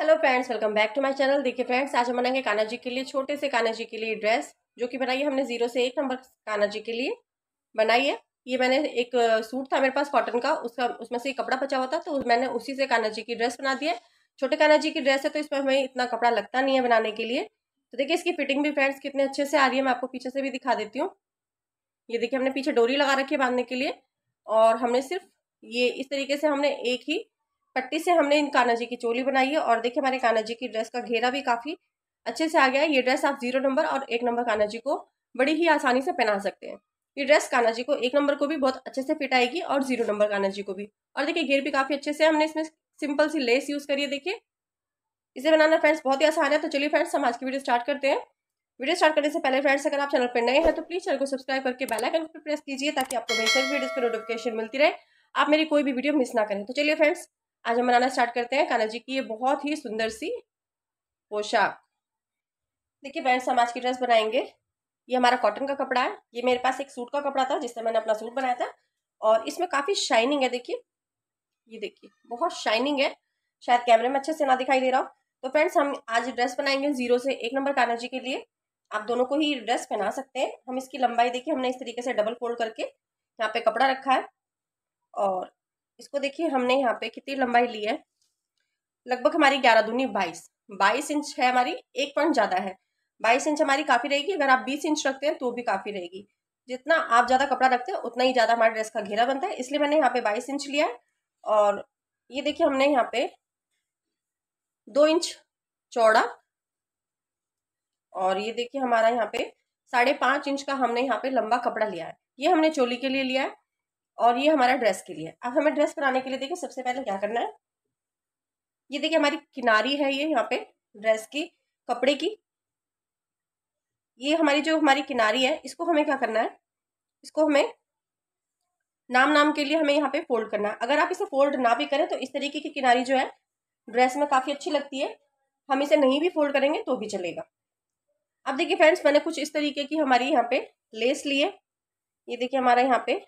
hello friends welcome back to my channel देखिए friends आज हम बनाएंगे कान्हा जी के लिए छोटे से कान्हा जी के लिए ड्रेस जो कि बनाई हमने जीरो से एक नंबर कान्हा जी के लिए बनाई है ये मैंने एक सूट था मेरे पास कॉटन का उसका उसमें से कपड़ा बचा हुआ था तो मैंने उसी से कान्हा जी की ड्रेस बना दी है छोटे कान्हा जी की ड्रेस है तो इसमें हमें इतना कपड़ा लगता नहीं है बनाने के लिए तो देखिए इसकी फिटिंग भी फ्रेंड्स कितने अच्छे से आ रही है मैं आपको पीछे से भी दिखा देती हूँ ये देखिए हमने पीछे डोरी लगा रखी है बांधने के लिए और हमने सिर्फ ये इस तरीके से हमने एक ही पट्टी से हमने इन काना जी की चोली बनाई है और देखिए हमारे काना जी की ड्रेस का घेरा भी काफ़ी अच्छे से आ गया है ये ड्रेस आप जीरो नंबर और एक नंबर काना जी को बड़ी ही आसानी से पहना सकते हैं ये ड्रेस काना जी को एक नंबर को भी बहुत अच्छे से फिट आएगी और जीरो नंबर काना जी को भी और देखिए घेर भी काफ़ी अच्छे से हमने इसमें सिंपल सी लेस यूज़ करिए देखिए इसे बनाना फ्रेंड्स बहुत ही आसान है तो चलिए फ्रेंड्स हम आज की वीडियो स्टार्ट करते हैं वीडियो स्टार्ट करने से पहले फ्रेंड्स अगर आप चैनल पर नए हैं तो प्लीज़ चैनल को सब्सक्राइब करके बेल आइकन पर प्रेस कीजिए ताकि आपको मेरे सभी वीडियोस पर नोटिफिकेशन मिलती रहे आप मेरी कोई भी वीडियो मिस ना करें तो चलिए फ्रेंड्स आज हम बनाना स्टार्ट करते हैं कान्हा जी की ये बहुत ही सुंदर सी पोशाक देखिए फ्रेंड्स हम आज की ड्रेस बनाएंगे ये हमारा कॉटन का कपड़ा है ये मेरे पास एक सूट का कपड़ा था जिससे मैंने अपना सूट बनाया था और इसमें काफ़ी शाइनिंग है देखिए ये देखिए बहुत शाइनिंग है शायद कैमरे में अच्छे से ना दिखाई दे रहा हो तो फ्रेंड्स हम आज ड्रेस बनाएंगे जीरो से एक नंबर कान्हा जी के लिए आप दोनों को ही ड्रेस पहना सकते हैं हम इसकी लंबाई देखिए हमने इस तरीके से डबल फोल्ड करके यहाँ पे कपड़ा रखा है और इसको देखिए हमने यहाँ पे कितनी लंबाई ली है लगभग हमारी ग्यारह दूनी बाईस बाईस इंच है हमारी एक पॉइंट ज़्यादा है बाईस इंच हमारी काफ़ी रहेगी अगर आप बीस इंच रखते हैं तो भी काफ़ी रहेगी जितना आप ज़्यादा कपड़ा रखते हैं उतना ही ज़्यादा हमारे ड्रेस का घेरा बनता है इसलिए मैंने यहाँ पे बाईस इंच लिया है और ये देखिए हमने यहाँ पे दो इंच चौड़ा और ये देखिए हमारा यहाँ पे साढ़े पाँच इंच का हमने यहाँ पे लंबा कपड़ा लिया है ये हमने चोली के लिए लिया है और ये हमारा ड्रेस के लिए अब हमें ड्रेस बनाने के लिए देखिए सबसे पहले क्या करना है ये देखिए हमारी किनारी है ये यहाँ पे ड्रेस की कपड़े की ये हमारी जो हमारी किनारी है इसको हमें क्या करना है इसको हमें नाम नाम के लिए हमें यहाँ पे फोल्ड करना है अगर आप इसे फोल्ड ना भी करें तो इस तरीके की किनारी जो है ड्रेस में काफ़ी अच्छी लगती है हम इसे नहीं भी फोल्ड करेंगे तो भी चलेगा अब देखिए फ्रेंड्स मैंने कुछ इस तरीके की हमारी यहाँ पे लेस ली है ये देखिए हमारा यहाँ पे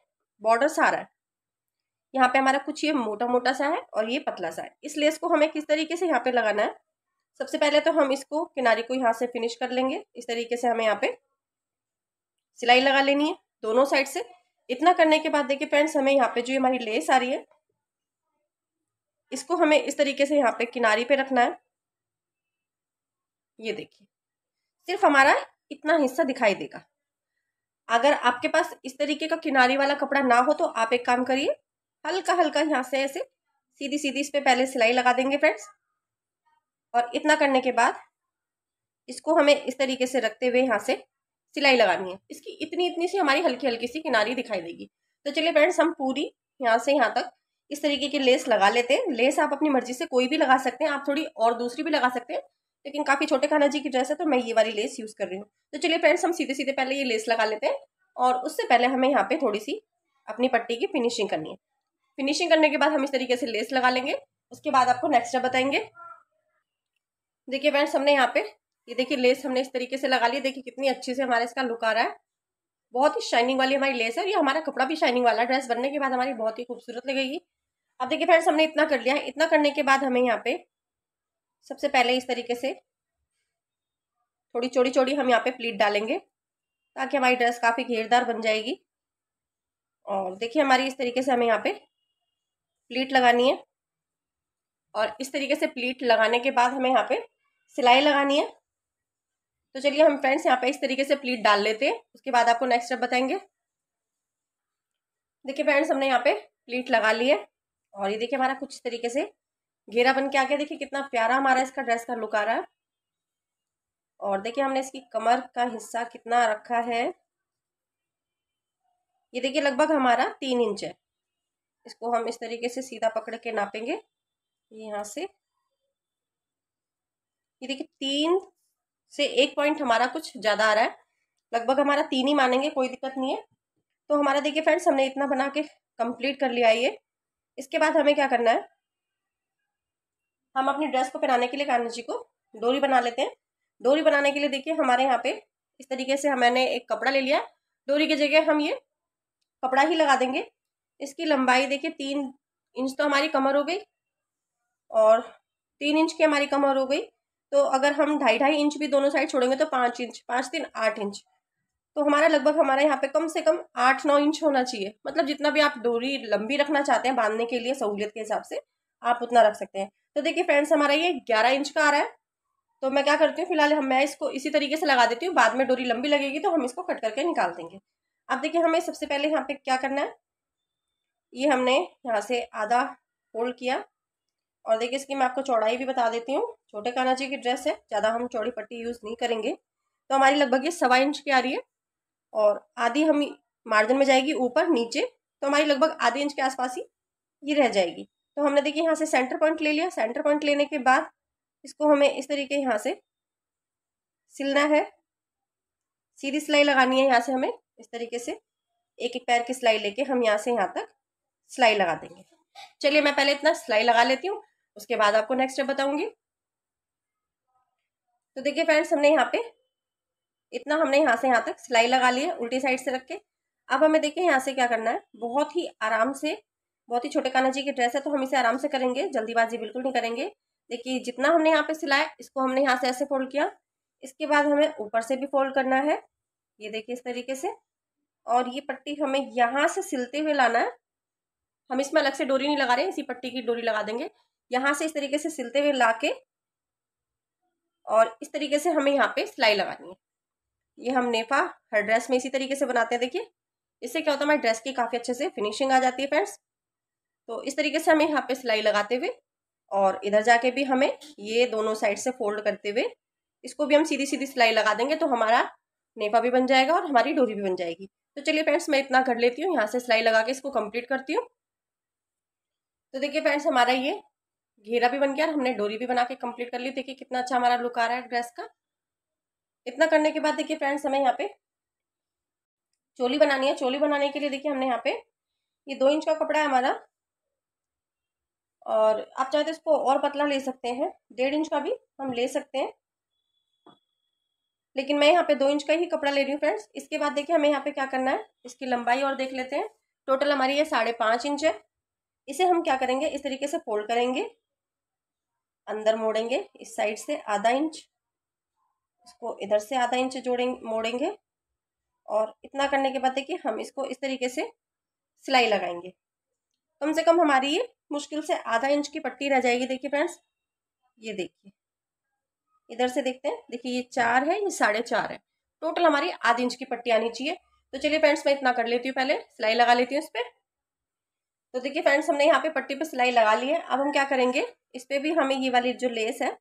बॉर्डर सारा है यहाँ पे हमारा कुछ ये मोटा मोटा सा है और ये पतला सा है इस लेस को हमें किस तरीके से यहाँ पे लगाना है सबसे पहले तो हम इसको किनारे को यहाँ से फिनिश कर लेंगे इस तरीके से हमें यहाँ पे सिलाई लगा लेनी है दोनों साइड से इतना करने के बाद देखिए फ्रेंड्स हमें यहाँ पे जो हमारी लेस आ रही है इसको हमें इस तरीके से यहाँ पे किनारे पे रखना है ये देखिए सिर्फ हमारा इतना हिस्सा दिखाई देगा अगर आपके पास इस तरीके का किनारी वाला कपड़ा ना हो तो आप एक काम करिए हल्का हल्का यहाँ से ऐसे सीधी सीधी इस पर पहले सिलाई लगा देंगे फ्रेंड्स और इतना करने के बाद इसको हमें इस तरीके से रखते हुए यहाँ से सिलाई लगानी है इसकी इतनी इतनी सी हमारी हल्की हल्की सी किनारी दिखाई देगी तो चलिए फ्रेंड्स हम पूरी यहाँ से यहाँ तक इस तरीके की लेस लगा लेते हैं लेस आप अपनी मर्जी से कोई भी लगा सकते हैं आप थोड़ी और दूसरी भी लगा सकते हैं लेकिन काफ़ी छोटे खाना जी की ड्रेस है तो मैं ये वाली लेस यूज़ कर रही हूँ तो चलिए फ्रेंड्स हम सीधे सीधे पहले ये लेस लगा लेते हैं और उससे पहले हमें यहाँ पे थोड़ी सी अपनी पट्टी की फिनिशिंग करनी है फिनिशिंग करने के बाद हम इस तरीके से लेस लगा लेंगे उसके बाद आपको नेक्स्ट स्टेप बताएंगे देखिए फ्रेंड्स हमने यहाँ पे ये देखिए लेस हमने इस तरीके से लगा ली देखिए कितनी अच्छे से हमारे इसका लुक आ रहा है बहुत ही शाइनिंग वाली हमारी लेस है और ये हमारा कपड़ा भी शाइनिंग वाला ड्रेस बनने के बाद हमारी बहुत ही खूबसूरत लगेगी अब देखिए फ्रेंड्स हमने इतना कर लिया है इतना करने के बाद हमें यहाँ पे सबसे पहले इस तरीके से थोड़ी चौड़ी चौड़ी हम यहाँ पे प्लीट डालेंगे ताकि हमारी ड्रेस काफ़ी घेरदार बन जाएगी और देखिए हमारी इस तरीके से हमें यहाँ पे प्लीट लगानी है और इस तरीके से प्लीट लगाने के बाद हमें यहाँ पे सिलाई लगानी है तो चलिए हम फ्रेंड्स यहाँ पे इस तरीके से प्लीट डाल लेते हैं उसके बाद आपको नेक्स्ट स्टेप बताएंगे देखिए फ्रेंड्स हमने यहाँ पे प्लीट लगा ली है और ये देखिए हमारा कुछ तरीके से घेरा बन के आ गया देखिए कितना प्यारा हमारा इसका ड्रेस का लुक आ रहा है और देखिए हमने इसकी कमर का हिस्सा कितना रखा है ये देखिए लगभग हमारा तीन इंच है इसको हम इस तरीके से सीधा पकड़ के नापेंगे यहाँ से ये देखिए तीन से एक पॉइंट हमारा कुछ ज़्यादा आ रहा है लगभग हमारा तीन ही मानेंगे कोई दिक्कत नहीं है तो हमारा देखिए फ्रेंड्स हमने इतना बना के कंप्लीट कर लिया ये इसके बाद हमें क्या करना है हम अपनी ड्रेस को पहनाने के लिए कान्हा जी को डोरी बना लेते हैं डोरी बनाने के लिए देखिए हमारे यहाँ पे इस तरीके से मैंने एक कपड़ा ले लिया डोरी की जगह हम ये कपड़ा ही लगा देंगे इसकी लंबाई देखिए तीन इंच तो हमारी कमर हो गई और तीन इंच की हमारी कमर हो गई तो अगर हम ढाई ढाई इंच भी दोनों साइड छोड़ेंगे तो पाँच इंच पाँच तीन आठ इंच तो हमारा लगभग हमारा यहाँ पे कम से कम आठ नौ इंच होना चाहिए मतलब जितना भी आप डोरी लंबी रखना चाहते हैं बांधने के लिए सहूलियत के हिसाब से आप उतना रख सकते हैं तो देखिए फ्रेंड्स हमारा ये ग्यारह इंच का आ रहा है तो मैं क्या करती हूँ फिलहाल हम मैं इसको इसी तरीके से लगा देती हूँ बाद में डोरी लंबी लगेगी तो हम इसको कट करके निकाल देंगे अब देखिए हमें सबसे पहले यहाँ पे क्या करना है ये हमने यहाँ से आधा फोल्ड किया और देखिए इसकी मैं आपको चौड़ाई भी बता देती हूँ छोटे काना जी की ड्रेस है ज़्यादा हम चौड़ी पट्टी यूज़ नहीं करेंगे तो हमारी लगभग ये सवा इंच की आ रही है और आधी हम मार्जिन में जाएगी ऊपर नीचे तो हमारी लगभग आधे इंच के आसपास ही ये रह जाएगी तो हमने देखिए यहाँ से सेंटर पॉइंट ले लिया सेंटर पॉइंट लेने के बाद इसको हमें इस तरीके यहाँ से सिलना है सीधी सिलाई लगानी है यहाँ से हमें इस तरीके से एक एक पैर की सिलाई लेके हम यहाँ से यहाँ तक सिलाई लगा देंगे चलिए मैं पहले इतना सिलाई लगा लेती हूँ उसके बाद आपको नेक्स्ट स्टेप बताऊंगी तो देखिए फ्रेंड्स हमने यहाँ पे इतना हमने यहाँ से यहाँ तक सिलाई लगा ली है उल्टी साइड से रख के अब हमें देखिए यहाँ से क्या करना है बहुत ही आराम से बहुत ही छोटे काना जी की ड्रेस है तो हम इसे आराम से करेंगे जल्दीबाजी बिल्कुल नहीं करेंगे देखिए जितना हमने यहाँ पे सिलाया इसको हमने यहाँ से ऐसे फोल्ड किया इसके बाद हमें ऊपर से भी फोल्ड करना है ये देखिए इस तरीके से और ये पट्टी हमें यहाँ से सिलते हुए लाना है हम इसमें अलग से डोरी नहीं लगा रहे इसी पट्टी की डोरी लगा देंगे यहाँ से इस तरीके से सिलते हुए ला के और इस तरीके से हमें यहाँ पे सिलाई लगानी है ये हम नेफा हर ड्रेस में इसी तरीके से बनाते हैं देखिए इससे क्या होता है हमारे ड्रेस की काफ़ी अच्छे से फिनिशिंग आ जाती है फ्रेंड्स तो इस तरीके से हमें यहाँ पे सिलाई लगाते हुए और इधर जाके भी हमें ये दोनों साइड से फोल्ड करते हुए इसको भी हम सीधी सीधी सिलाई लगा देंगे तो हमारा नेफा भी बन जाएगा और हमारी डोरी भी बन जाएगी तो चलिए फ्रेंड्स मैं इतना कर लेती हूँ यहाँ से सिलाई लगा के इसको कंप्लीट करती हूँ तो देखिए फ्रेंड्स हमारा ये घेरा भी बन गया और हमने डोरी भी बना के कम्प्लीट कर ली देखिए कितना अच्छा हमारा लुक आ रहा है ड्रेस का इतना करने के बाद देखिए फ्रेंड्स हमें यहाँ पे चोली बनानी है चोली बनाने के लिए देखिए हमने यहाँ पे ये दो इंच का कपड़ा है हमारा और आप चाहे तो इसको और पतला ले सकते हैं डेढ़ इंच का भी हम ले सकते हैं लेकिन मैं यहाँ पे दो इंच का ही कपड़ा ले रही हूँ फ्रेंड्स इसके बाद देखिए हमें यहाँ पे क्या करना है इसकी लंबाई और देख लेते हैं टोटल हमारी ये साढ़े पाँच इंच है इसे हम क्या करेंगे इस तरीके से फोल्ड करेंगे अंदर मोड़ेंगे इस साइड से आधा इंच इसको इधर से आधा इंच जोड़ेंगे मोड़ेंगे और इतना करने के बाद देखिए हम इसको इस तरीके से सिलाई लगाएंगे कम से कम हमारी ये मुश्किल से आधा इंच की पट्टी रह जाएगी देखिए फ्रेंड्स ये देखिए इधर से देखते हैं देखिए ये चार है ये साढ़े चार है टोटल हमारी आधी इंच की पट्टी आनी चाहिए तो चलिए फ्रेंड्स मैं इतना कर लेती हूँ पहले सिलाई लगा लेती हूँ इस पर तो देखिए फ्रेंड्स हमने यहाँ पे पट्टी पे सिलाई लगा ली है अब हम क्या करेंगे इस पर भी हमें ये वाली जो लेस है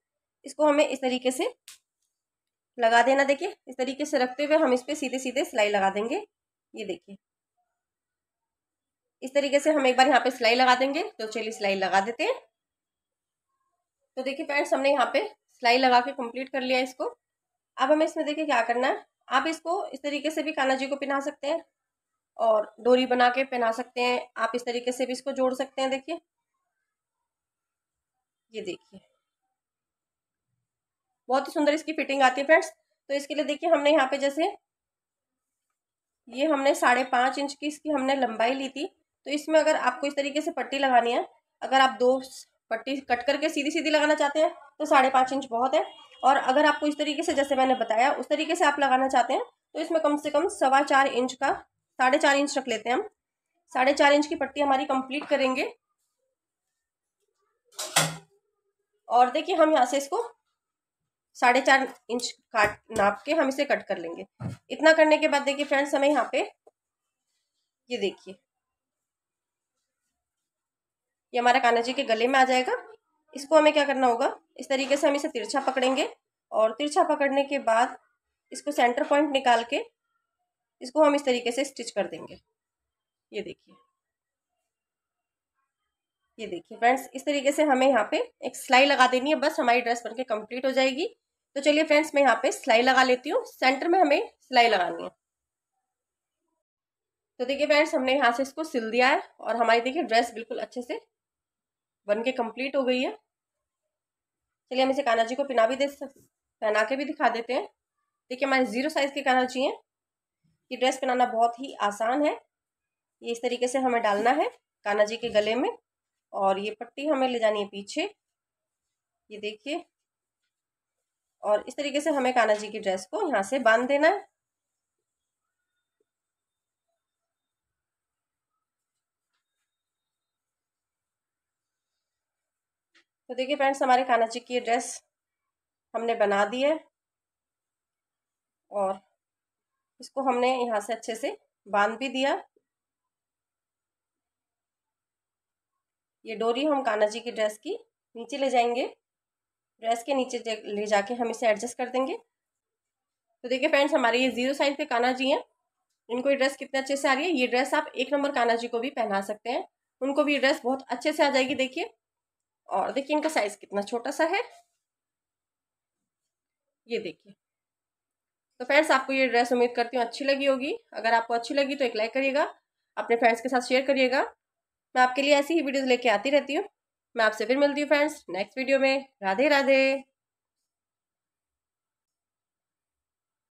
इसको हमें इस तरीके से लगा देना देखिए इस तरीके से रखते हुए हम इस पर सीधे सीधे सिलाई लगा देंगे ये देखिए इस तरीके से हम एक बार यहाँ पे सिलाई लगा देंगे तो चलिए सिलाई लगा देते हैं तो देखिए फ्रेंड्स हमने यहाँ पे सिलाई लगा के कंप्लीट कर लिया इसको अब हमें इसमें देखिए क्या करना है आप इसको इस तरीके से भी काना जी को पहना सकते हैं और डोरी बना के पहना सकते हैं आप इस तरीके से भी इसको जोड़ सकते हैं देखिए ये देखिए बहुत ही सुंदर इसकी फिटिंग आती है फ्रेंड्स तो इसके लिए देखिए हमने यहाँ पे जैसे ये हमने साढ़े पाँच इंच की इसकी हमने लंबाई ली थी तो इसमें अगर आपको इस तरीके से पट्टी लगानी है अगर आप दो पट्टी कट करके सीधी सीधी लगाना चाहते हैं तो साढ़े पाँच इंच बहुत है और अगर आपको इस तरीके से जैसे मैंने बताया उस तरीके से आप लगाना चाहते हैं तो इसमें कम से कम सवा चार इंच का साढ़े चार इंच रख लेते हैं हम साढ़े चार इंच की पट्टी हमारी कंप्लीट करेंगे और देखिए हम यहाँ से इसको साढ़े चार इंच काट नाप के हम इसे कट कर लेंगे इतना करने के बाद देखिए फ्रेंड्स हमें यहाँ पे ये देखिए ये हमारा कान्हा जी के गले में आ जाएगा इसको हमें क्या करना होगा इस तरीके से हम इसे तिरछा पकड़ेंगे और तिरछा पकड़ने के बाद इसको सेंटर पॉइंट निकाल के इसको हम इस तरीके से स्टिच कर देंगे ये देखिए ये देखिए फ्रेंड्स इस तरीके से हमें यहाँ पे एक सिलाई लगा देनी है बस हमारी ड्रेस बनके कंप्लीट हो जाएगी तो चलिए फ्रेंड्स मैं यहाँ पे सिलाई लगा लेती हूँ सेंटर में हमें सिलाई लगानी है तो देखिए फ्रेंड्स हमने यहाँ से इसको सिल दिया है और हमारी देखिए ड्रेस बिल्कुल अच्छे से बन के कम्प्लीट हो गई है चलिए हम इसे कान्हा जी को पहना भी दे पहना के भी दिखा देते हैं देखिए हमारे ज़ीरो साइज़ के कान्हा जी हैं ये ड्रेस पहनाना बहुत ही आसान है ये इस तरीके से हमें डालना है कान्हा जी के गले में और ये पट्टी हमें ले जानी है पीछे ये देखिए और इस तरीके से हमें कान्हा जी की ड्रेस को यहाँ से बांध देना है तो देखिए फ्रेंड्स हमारे खाना चिक्की ड्रेस हमने बना दी है और इसको हमने यहाँ से अच्छे से बांध भी दिया ये डोरी हम काना जी की ड्रेस की नीचे ले जाएंगे ड्रेस के नीचे ले जाके हम इसे एडजस्ट कर देंगे तो देखिए फ्रेंड्स हमारे ये जीरो साइज के काना जी हैं इनको ये ड्रेस कितने अच्छे से आ रही है ये ड्रेस आप एक नंबर काना जी को भी पहना सकते हैं उनको भी ये ड्रेस बहुत अच्छे से आ जाएगी देखिए और देखिए इनका साइज कितना छोटा सा है ये देखिए तो फ्रेंड्स आपको ये ड्रेस उम्मीद करती हूँ अच्छी लगी होगी अगर आपको अच्छी लगी तो एक लाइक करिएगा अपने फ्रेंड्स के साथ शेयर करिएगा मैं आपके लिए ऐसी ही वीडियोस लेके आती रहती हूँ मैं आपसे फिर मिलती हूँ फ्रेंड्स नेक्स्ट वीडियो में राधे राधे